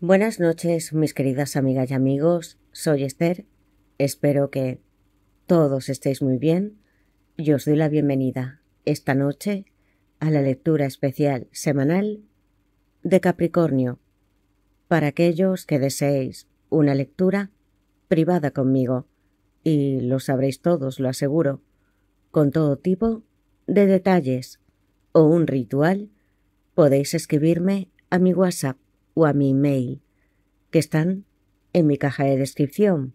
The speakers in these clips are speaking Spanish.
Buenas noches, mis queridas amigas y amigos. Soy Esther. Espero que todos estéis muy bien y os doy la bienvenida esta noche a la lectura especial semanal de Capricornio para aquellos que deseéis una lectura privada conmigo y lo sabréis todos, lo aseguro, con todo tipo de detalles o un ritual, podéis escribirme a mi WhatsApp o a mi mail, que están en mi caja de descripción,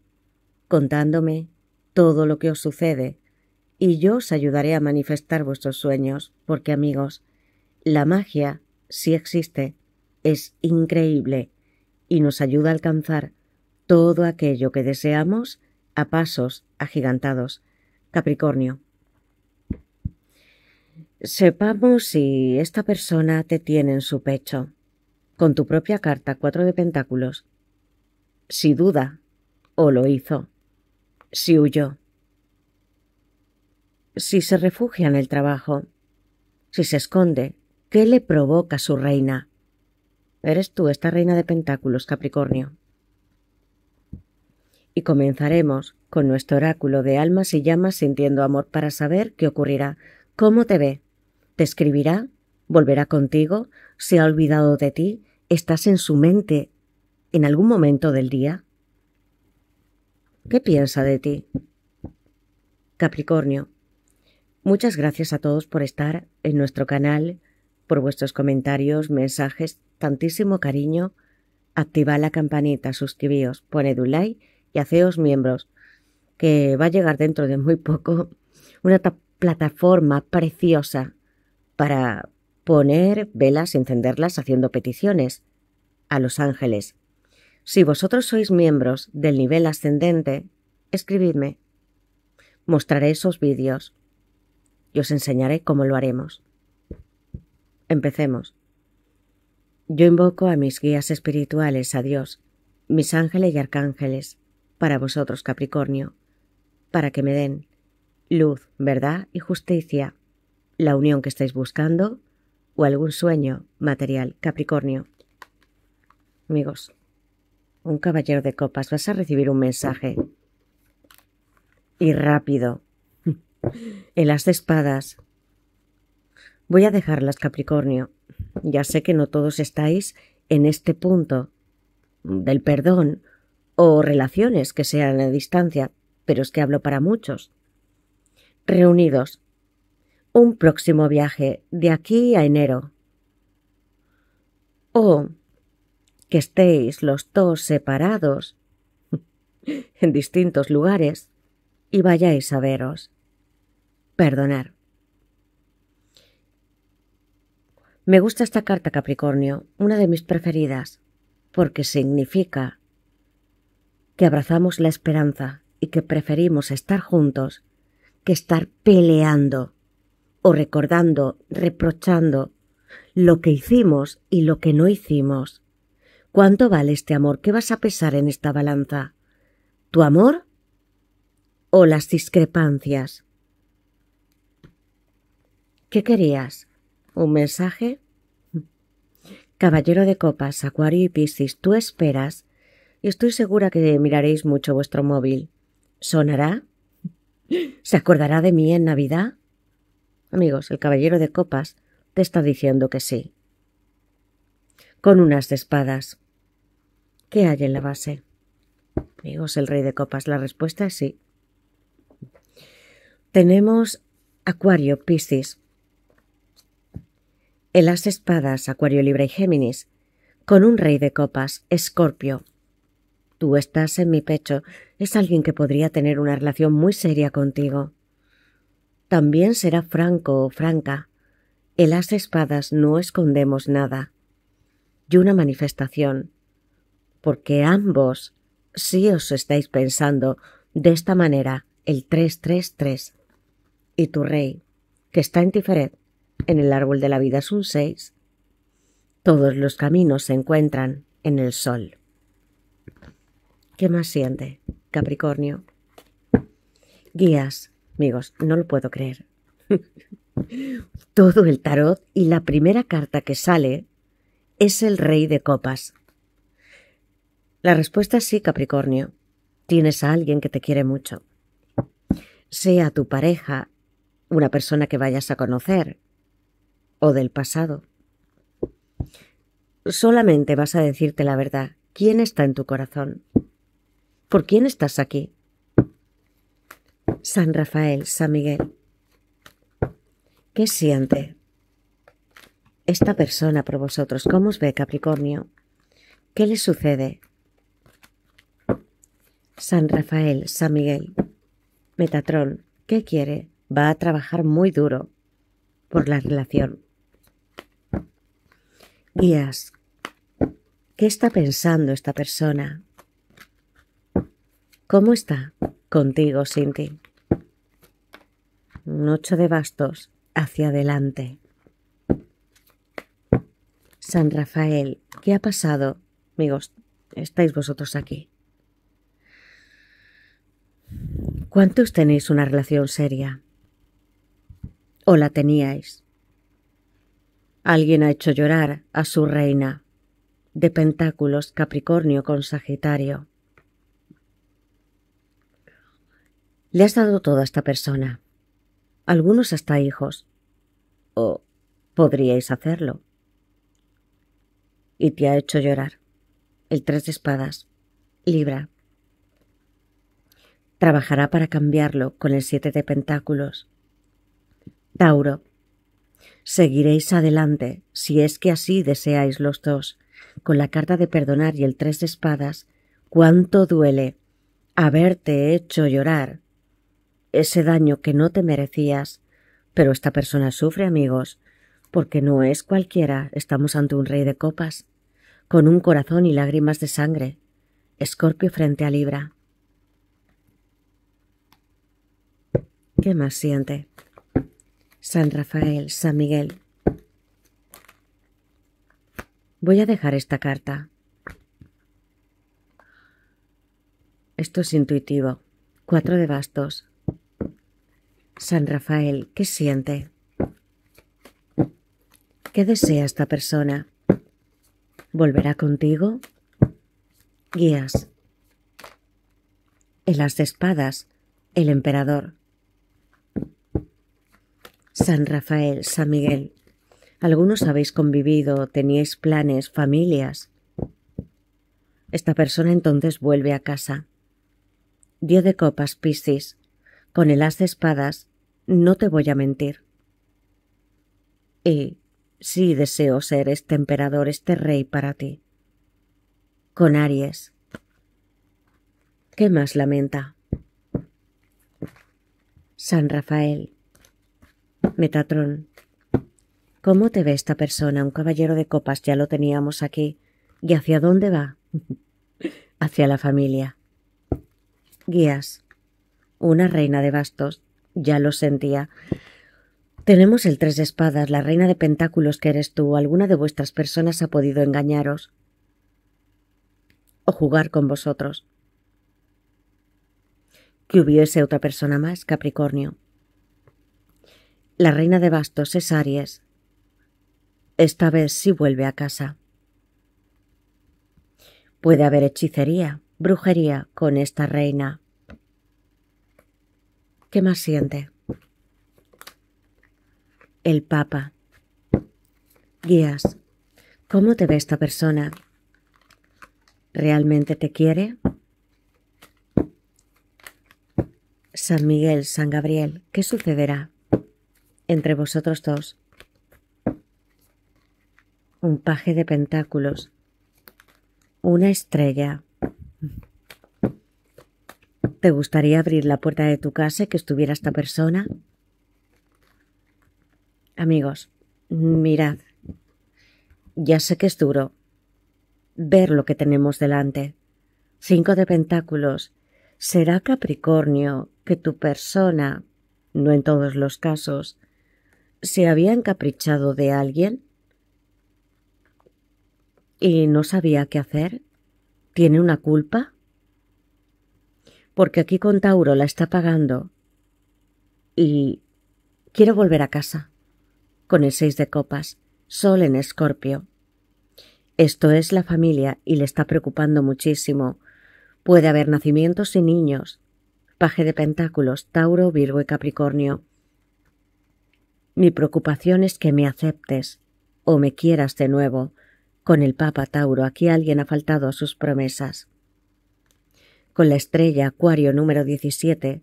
contándome todo lo que os sucede y yo os ayudaré a manifestar vuestros sueños, porque amigos, la magia, si existe, es increíble y nos ayuda a alcanzar todo aquello que deseamos a pasos agigantados. Capricornio. Sepamos si esta persona te tiene en su pecho con tu propia carta cuatro de pentáculos. Si duda, o lo hizo. Si huyó. Si se refugia en el trabajo. Si se esconde, ¿qué le provoca su reina? Eres tú esta reina de pentáculos, Capricornio. Y comenzaremos con nuestro oráculo de almas y llamas sintiendo amor para saber qué ocurrirá, cómo te ve, te escribirá, volverá contigo, se ha olvidado de ti, ¿Estás en su mente en algún momento del día? ¿Qué piensa de ti? Capricornio, muchas gracias a todos por estar en nuestro canal, por vuestros comentarios, mensajes, tantísimo cariño. Activa la campanita, suscribíos, poned un like y haceos miembros, que va a llegar dentro de muy poco una plataforma preciosa para, poner velas y encenderlas haciendo peticiones a los ángeles. Si vosotros sois miembros del nivel ascendente, escribidme. Mostraré esos vídeos y os enseñaré cómo lo haremos. Empecemos. Yo invoco a mis guías espirituales, a Dios, mis ángeles y arcángeles, para vosotros, Capricornio, para que me den luz, verdad y justicia, la unión que estáis buscando o algún sueño material, Capricornio. Amigos, un caballero de copas, vas a recibir un mensaje. Y rápido. en las espadas. Voy a dejarlas, Capricornio. Ya sé que no todos estáis en este punto del perdón o relaciones que sean a distancia, pero es que hablo para muchos. Reunidos, un próximo viaje de aquí a enero. O que estéis los dos separados en distintos lugares y vayáis a veros. Perdonar. Me gusta esta carta Capricornio, una de mis preferidas, porque significa que abrazamos la esperanza y que preferimos estar juntos que estar peleando o recordando, reprochando lo que hicimos y lo que no hicimos. ¿Cuánto vale este amor? ¿Qué vas a pesar en esta balanza? ¿Tu amor o las discrepancias? ¿Qué querías? ¿Un mensaje? Caballero de Copas, Acuario y Piscis, tú esperas y estoy segura que miraréis mucho vuestro móvil. ¿Sonará? ¿Se acordará de mí en Navidad? Amigos, el caballero de copas te está diciendo que sí. Con unas espadas. ¿Qué hay en la base? Amigos, el rey de copas, la respuesta es sí. Tenemos Acuario, Piscis. en las espadas, Acuario, libre y Géminis. Con un rey de copas, Escorpio. Tú estás en mi pecho. Es alguien que podría tener una relación muy seria contigo también será franco o franca. En las espadas no escondemos nada. Y una manifestación. Porque ambos si os estáis pensando de esta manera el 333. Y tu rey, que está en Tiferet, en el árbol de la vida es un 6. Todos los caminos se encuentran en el sol. ¿Qué más siente, Capricornio? Guías, Amigos, no lo puedo creer. Todo el tarot y la primera carta que sale es el rey de copas. La respuesta es sí, Capricornio. Tienes a alguien que te quiere mucho. Sea tu pareja, una persona que vayas a conocer, o del pasado. Solamente vas a decirte la verdad. ¿Quién está en tu corazón? ¿Por quién estás aquí? San Rafael, San Miguel. ¿Qué siente esta persona por vosotros? ¿Cómo os ve Capricornio? ¿Qué le sucede? San Rafael, San Miguel, Metatrón, ¿qué quiere? Va a trabajar muy duro por la relación. Guías, ¿qué está pensando esta persona? ¿Cómo está contigo, Cinti? Noche de bastos hacia adelante. San Rafael, ¿qué ha pasado? Amigos, estáis vosotros aquí. ¿Cuántos tenéis una relación seria? ¿O la teníais? Alguien ha hecho llorar a su reina, de Pentáculos, Capricornio con Sagitario. Le has dado todo a esta persona algunos hasta hijos. ¿O podríais hacerlo? Y te ha hecho llorar. El tres de espadas. Libra. Trabajará para cambiarlo con el siete de pentáculos. Tauro. Seguiréis adelante, si es que así deseáis los dos, con la carta de perdonar y el tres de espadas. Cuánto duele haberte hecho llorar ese daño que no te merecías. Pero esta persona sufre, amigos, porque no es cualquiera, estamos ante un rey de copas, con un corazón y lágrimas de sangre. Escorpio frente a Libra. ¿Qué más siente? San Rafael, San Miguel. Voy a dejar esta carta. Esto es intuitivo. Cuatro de bastos. San Rafael, ¿qué siente? ¿Qué desea esta persona? ¿Volverá contigo? Guías. En las espadas, el emperador. San Rafael, San Miguel. Algunos habéis convivido, teníais planes, familias. Esta persona entonces vuelve a casa. Dio de copas Piscis. Con el as de espadas, no te voy a mentir. Y sí deseo ser este emperador, este rey para ti. Con Aries. ¿Qué más lamenta? San Rafael. Metatrón. ¿Cómo te ve esta persona? Un caballero de copas ya lo teníamos aquí. ¿Y hacia dónde va? hacia la familia. Guías una reina de bastos, ya lo sentía. Tenemos el tres de espadas, la reina de pentáculos que eres tú. Alguna de vuestras personas ha podido engañaros o jugar con vosotros. Que hubiese otra persona más, Capricornio. La reina de bastos es Aries. Esta vez sí vuelve a casa. Puede haber hechicería, brujería con esta reina. ¿Qué más siente? El Papa. Guías. ¿Cómo te ve esta persona? ¿Realmente te quiere? San Miguel, San Gabriel, ¿qué sucederá entre vosotros dos? Un paje de pentáculos. Una estrella. ¿Te gustaría abrir la puerta de tu casa y que estuviera esta persona? Amigos, mirad. Ya sé que es duro ver lo que tenemos delante. Cinco de pentáculos. Será Capricornio que tu persona, no en todos los casos, se había encaprichado de alguien y no sabía qué hacer. ¿Tiene una culpa? porque aquí con Tauro la está pagando y quiero volver a casa con el seis de copas, sol en escorpio. Esto es la familia y le está preocupando muchísimo. Puede haber nacimientos y niños. Paje de Pentáculos, Tauro, Virgo y Capricornio. Mi preocupación es que me aceptes o me quieras de nuevo. Con el Papa Tauro aquí alguien ha faltado a sus promesas con la estrella Acuario número 17,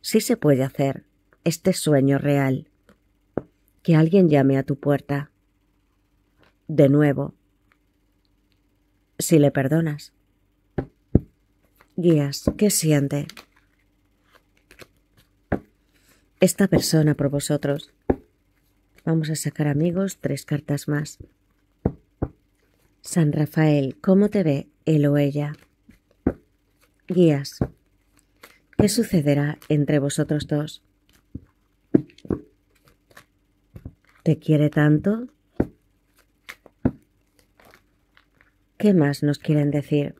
sí se puede hacer este sueño real. Que alguien llame a tu puerta. De nuevo. Si le perdonas. Guías, ¿qué siente? Esta persona por vosotros. Vamos a sacar amigos tres cartas más. San Rafael, ¿cómo te ve él o ella? Guías, ¿qué sucederá entre vosotros dos? ¿Te quiere tanto? ¿Qué más nos quieren decir?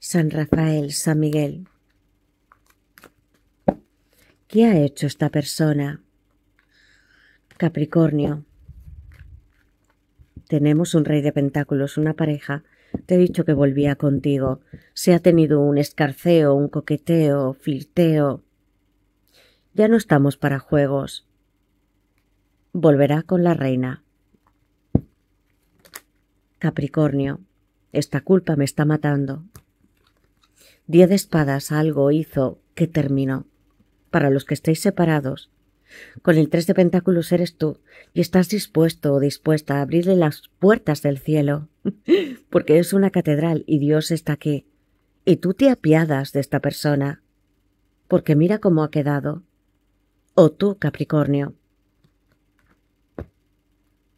San Rafael, San Miguel. ¿Qué ha hecho esta persona? Capricornio. Tenemos un rey de pentáculos, una pareja te he dicho que volvía contigo. Se ha tenido un escarceo, un coqueteo, flirteo. Ya no estamos para juegos. Volverá con la reina. Capricornio. Esta culpa me está matando. Diez espadas algo hizo que terminó. Para los que estéis separados, con el tres de pentáculos eres tú y estás dispuesto o dispuesta a abrirle las puertas del cielo, porque es una catedral y Dios está aquí. Y tú te apiadas de esta persona, porque mira cómo ha quedado. O tú, Capricornio.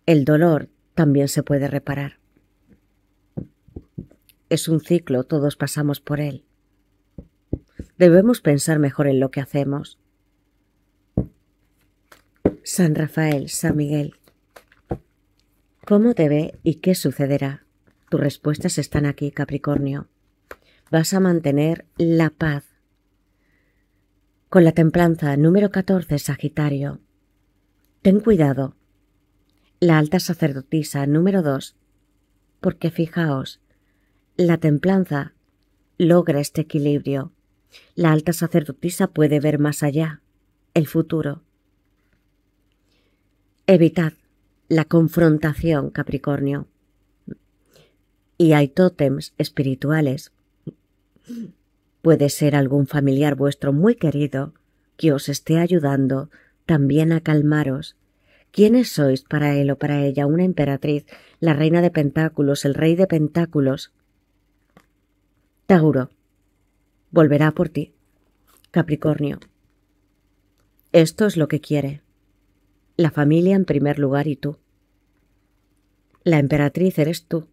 El dolor también se puede reparar. Es un ciclo, todos pasamos por él. Debemos pensar mejor en lo que hacemos, San Rafael, San Miguel. ¿Cómo te ve y qué sucederá? Tus respuestas están aquí, Capricornio. Vas a mantener la paz. Con la templanza número 14, Sagitario. Ten cuidado. La alta sacerdotisa número 2. Porque fijaos, la templanza logra este equilibrio. La alta sacerdotisa puede ver más allá, el futuro. Evitad la confrontación, Capricornio. Y hay tótems espirituales. Puede ser algún familiar vuestro muy querido que os esté ayudando también a calmaros. ¿Quiénes sois para él o para ella? Una emperatriz, la reina de pentáculos, el rey de pentáculos. Tauro. Volverá por ti. Capricornio. Esto es lo que quiere. La familia en primer lugar y tú. La emperatriz eres tú.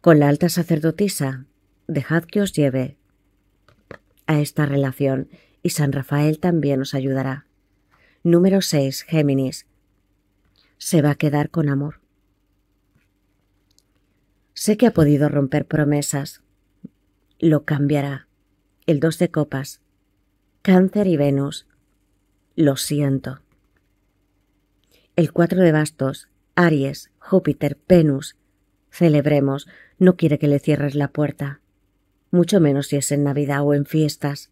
Con la alta sacerdotisa, dejad que os lleve a esta relación y San Rafael también os ayudará. Número 6. Géminis. Se va a quedar con amor. Sé que ha podido romper promesas. Lo cambiará. El 2 de copas. Cáncer y Venus. Lo siento. El cuatro de bastos, Aries, Júpiter, Venus. Celebremos, no quiere que le cierres la puerta. Mucho menos si es en Navidad o en fiestas.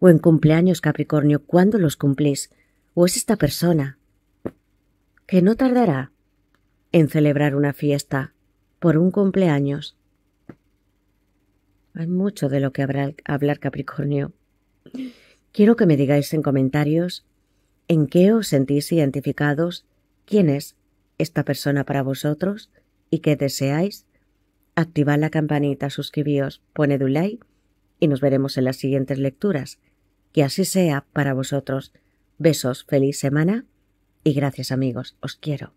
O en cumpleaños, Capricornio, ¿cuándo los cumplís? ¿O es esta persona? Que no tardará en celebrar una fiesta por un cumpleaños. Hay mucho de lo que habrá hablar Capricornio. Quiero que me digáis en comentarios ¿En qué os sentís identificados? ¿Quién es esta persona para vosotros? ¿Y qué deseáis? Activad la campanita, suscribíos, poned un like y nos veremos en las siguientes lecturas. Que así sea para vosotros. Besos, feliz semana y gracias amigos, os quiero.